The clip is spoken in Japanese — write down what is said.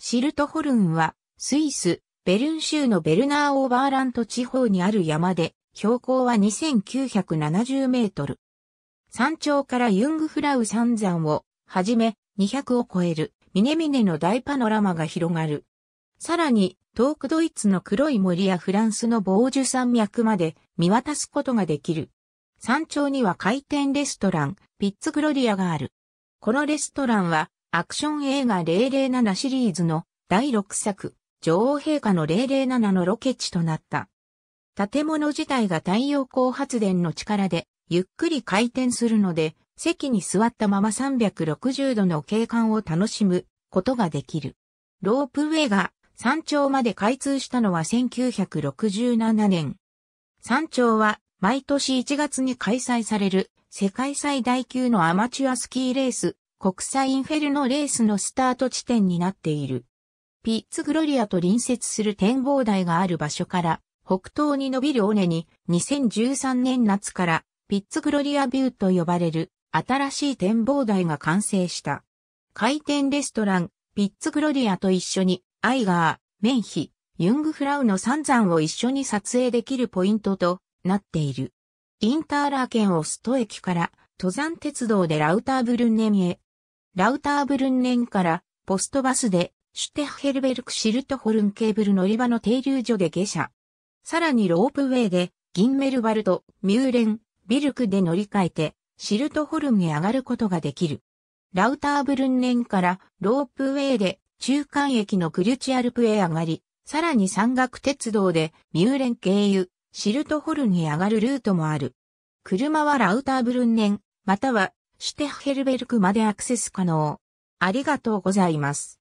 シルトホルンは、スイス、ベルン州のベルナー・オーバーラント地方にある山で、標高は2970メートル。山頂からユングフラウ三山を、はじめ、200を超える、ミネミネの大パノラマが広がる。さらに、遠くドイツの黒い森やフランスのジュ山脈まで見渡すことができる。山頂には回転レストラン、ピッツグロリアがある。このレストランはアクション映画007シリーズの第6作、女王陛下の007のロケ地となった。建物自体が太陽光発電の力でゆっくり回転するので、席に座ったまま360度の景観を楽しむことができる。ロープウェイが山頂まで開通したのは1967年。山頂は毎年1月に開催される世界最大級のアマチュアスキーレース国際インフェルノレースのスタート地点になっている。ピッツグロリアと隣接する展望台がある場所から北東に伸びる尾根に2013年夏からピッツグロリアビューと呼ばれる新しい展望台が完成した。回転レストラン、ピッツグロリアと一緒に、アイガー、メンヒ、ユングフラウの三山を一緒に撮影できるポイントとなっている。インターラーケンオスト駅から登山鉄道でラウターブルネミへラウターブルンネンからポストバスでシュテッヘルベルクシルトホルンケーブル乗り場の停留所で下車。さらにロープウェイでギンメルバルト、ミューレン、ビルクで乗り換えてシルトホルンへ上がることができる。ラウターブルンネンからロープウェイで中間駅のクリュチアルプへ上がり、さらに山岳鉄道でミューレン経由、シルトホルンへ上がるルートもある。車はラウターブルンネン、またはシュテッヘルベルクまでアクセス可能。ありがとうございます。